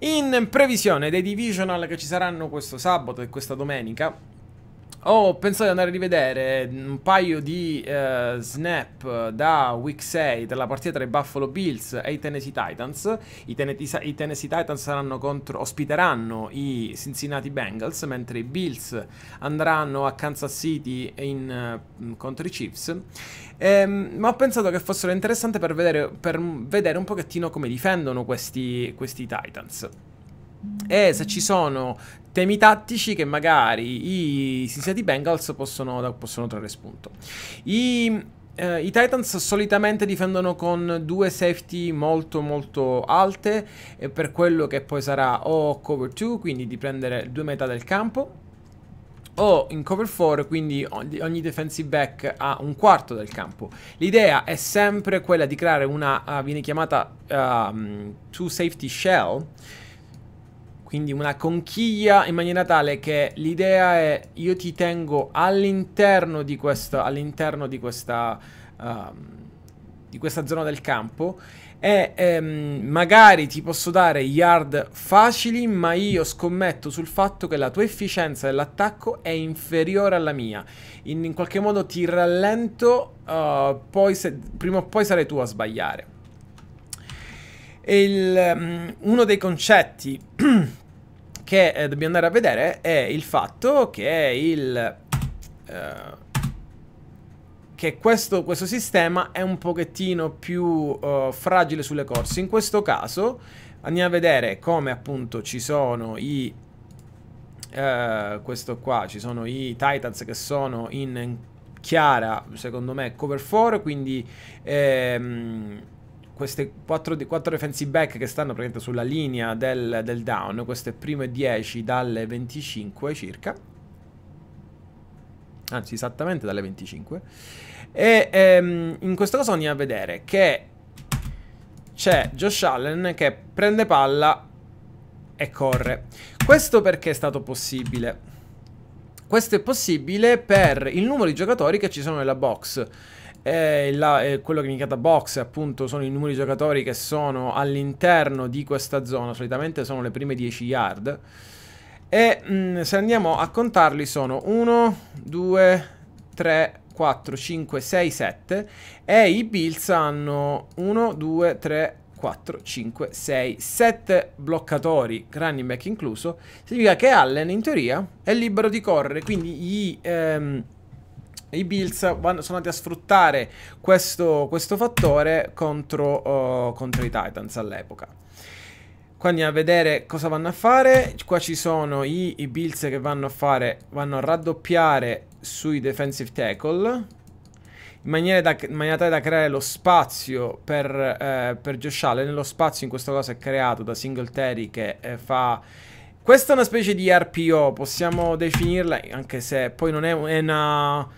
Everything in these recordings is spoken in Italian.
In previsione dei divisional che ci saranno questo sabato e questa domenica, ho oh, pensato di andare a rivedere un paio di uh, snap da Week 6 della partita tra i Buffalo Bills e i Tennessee Titans. I, Tennessee, i Tennessee Titans contro, ospiteranno i Cincinnati Bengals, mentre i Bills andranno a Kansas City in, uh, contro i Chiefs. Ehm, ma ho pensato che fossero interessanti per vedere, per vedere un pochettino come difendono questi, questi Titans e se ci sono temi tattici che magari i Cincinnati Bengals possono, possono trarre spunto. I, eh, I Titans solitamente difendono con due safety molto molto alte e per quello che poi sarà o cover 2, quindi di prendere due metà del campo, o in cover 4, quindi ogni defensive back ha un quarto del campo. L'idea è sempre quella di creare una, uh, viene chiamata uh, two safety shell, quindi una conchiglia in maniera tale che l'idea è io ti tengo all'interno di, questo, all'interno di questa... Uh, di questa zona del campo e ehm, magari ti posso dare yard facili ma io scommetto sul fatto che la tua efficienza dell'attacco è inferiore alla mia in, in qualche modo ti rallento uh, poi se, prima o poi sarai tu a sbagliare il, mm, uno dei concetti che eh, dobbiamo andare a vedere è il fatto che il... Uh, che questo, questo, sistema è un pochettino più uh, fragile sulle corse. In questo caso andiamo a vedere come appunto ci sono i... Uh, questo qua, ci sono i Titans che sono in chiara, secondo me, cover 4, quindi... Ehm, queste 4, 4 defensive back che stanno praticamente sulla linea del, del down, queste prime 10 dalle 25 circa, anzi esattamente dalle 25, e ehm, in questo caso andiamo a vedere che c'è Josh Allen che prende palla e corre. Questo perché è stato possibile? Questo è possibile per il numero di giocatori che ci sono nella box e la, eh, quello che mi chiama box appunto sono i numeri di giocatori che sono all'interno di questa zona, solitamente sono le prime 10 yard e mh, mm, se andiamo a contarli sono 1, 2, 3, 4, 5, 6, 7 e i Bills hanno 1, 2, 3, 4, 5, 6, 7 bloccatori, running back incluso, significa che Allen in teoria è libero di correre, quindi gli... Ehm, i Bills sono andati a sfruttare questo, questo fattore contro, uh, contro i Titans all'epoca. Qua andiamo a vedere cosa vanno a fare. Qua ci sono i, i Bills che vanno a fare, vanno a raddoppiare sui defensive tackle. In maniera, da, in maniera tale da creare lo spazio per, eh, per Josh Allen. nello spazio in questo caso è creato da Singletary che eh, fa... Questa è una specie di RPO, possiamo definirla, anche se poi non è una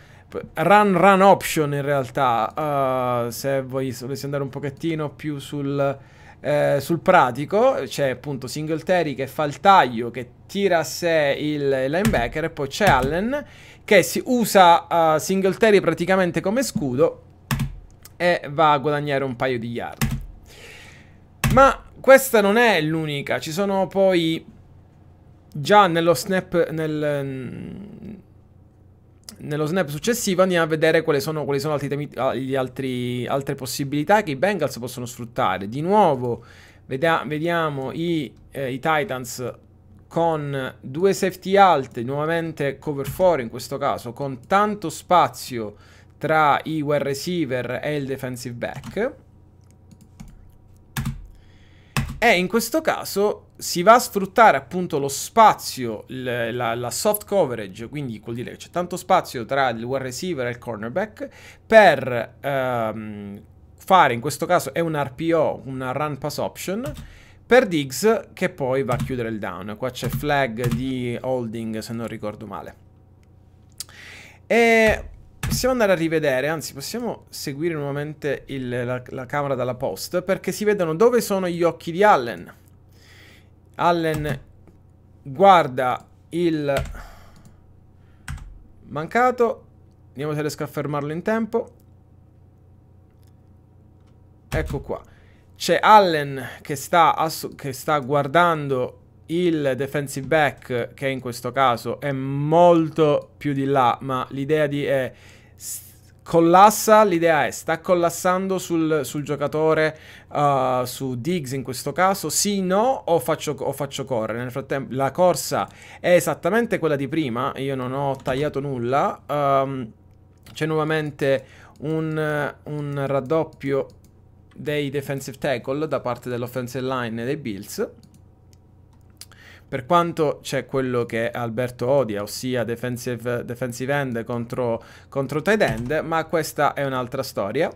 run run option in realtà, uh, se volessi andare un pochettino più sul... Eh, sul pratico c'è appunto Singletary che fa il taglio, che tira a sé il linebacker e poi c'è Allen che si usa uh, Singletary praticamente come scudo e va a guadagnare un paio di yard. Ma questa non è l'unica, ci sono poi già nello snap nel nello snap successivo andiamo a vedere quali sono, quali sono altri temi, gli altri, altre possibilità che i Bengals possono sfruttare. Di nuovo veda, vediamo i, eh, i, Titans con due safety alte, nuovamente cover 4 in questo caso, con tanto spazio tra i wide receiver e il defensive back. E in questo caso si va a sfruttare appunto lo spazio, la, la, soft coverage, quindi vuol dire che c'è tanto spazio tra il wide receiver e il cornerback per ehm, fare, in questo caso è un RPO, una run pass option, per Diggs che poi va a chiudere il down. Qua c'è flag di holding se non ricordo male. E possiamo andare a rivedere, anzi possiamo seguire nuovamente il, la, la camera dalla post perché si vedono dove sono gli occhi di Allen. Allen guarda il mancato. Vediamo se riesco a fermarlo in tempo. Ecco qua. C'è Allen che sta, che sta guardando il defensive back, che in questo caso è molto più di là, ma l'idea di è collassa, l'idea è sta collassando sul, sul giocatore, uh, su Diggs in questo caso, sì, no o faccio, o faccio, correre. Nel frattempo la corsa è esattamente quella di prima, io non ho tagliato nulla, um, c'è nuovamente un, un raddoppio dei defensive tackle da parte dell'offensive line dei Bills. Per quanto c'è quello che Alberto odia, ossia defensive, defensive end contro, contro tight end, ma questa è un'altra storia.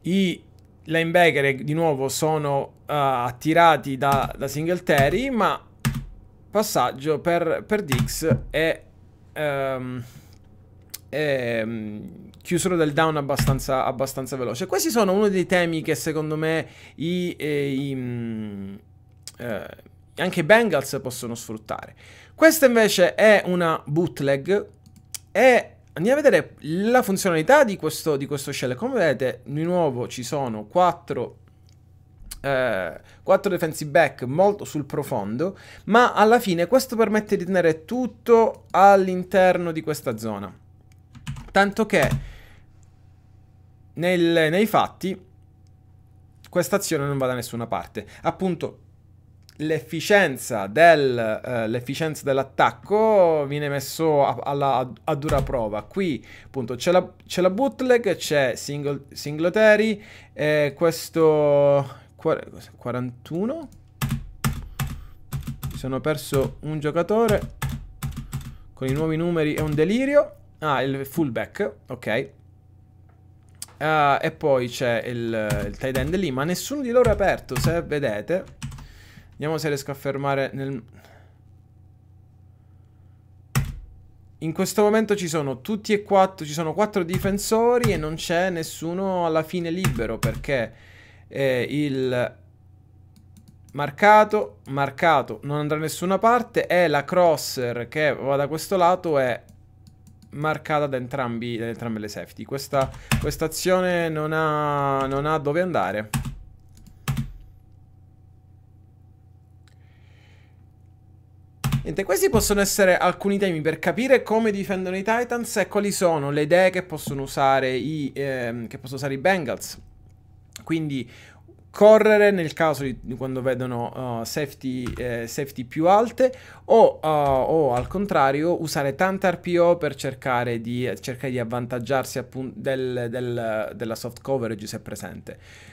I linebacker di nuovo sono uh, attirati da, da Singletary, ma passaggio per, per Dix e... Um, ehm, chiusero del down abbastanza, abbastanza, veloce. Questi sono uno dei temi che secondo me i, eh, i, mh, mm, eh, anche i Bengals possono sfruttare. Questa invece è una bootleg e andiamo a vedere la funzionalità di questo, di questo shell. Come vedete, di nuovo ci sono 4 eh, defensive back molto sul profondo, ma alla fine questo permette di tenere tutto all'interno di questa zona. Tanto che nel, nei fatti questa azione non va da nessuna parte. Appunto, l'efficienza, del, eh, l'efficienza dell'attacco viene messo a, alla, a, dura prova. Qui appunto c'è la, c'è la bootleg, c'è single, Singletary, eh, questo 41. Mi sono perso un giocatore con i nuovi numeri, è un delirio. Ah, il fullback, ok. Uh, e poi c'è il, il tight end lì, ma nessuno di loro è aperto, se vedete. Vediamo se riesco a fermare nel... In questo momento ci sono tutti e quattro, ci sono quattro difensori e non c'è nessuno alla fine libero perché eh, il marcato, marcato, non andrà da nessuna parte e la crosser che va da questo lato è marcata da, entrambi, da entrambe le safety. Questa, questa azione non ha, non ha dove andare. Niente, questi possono essere alcuni temi per capire come difendono i Titans e quali sono le idee che possono usare i, ehm, che possono usare i Bengals. Quindi correre nel caso di quando vedono uh, safety, eh, safety, più alte o, uh, o, al contrario usare tanta RPO per cercare di, cercare di avvantaggiarsi appunto del, del, della soft coverage se presente.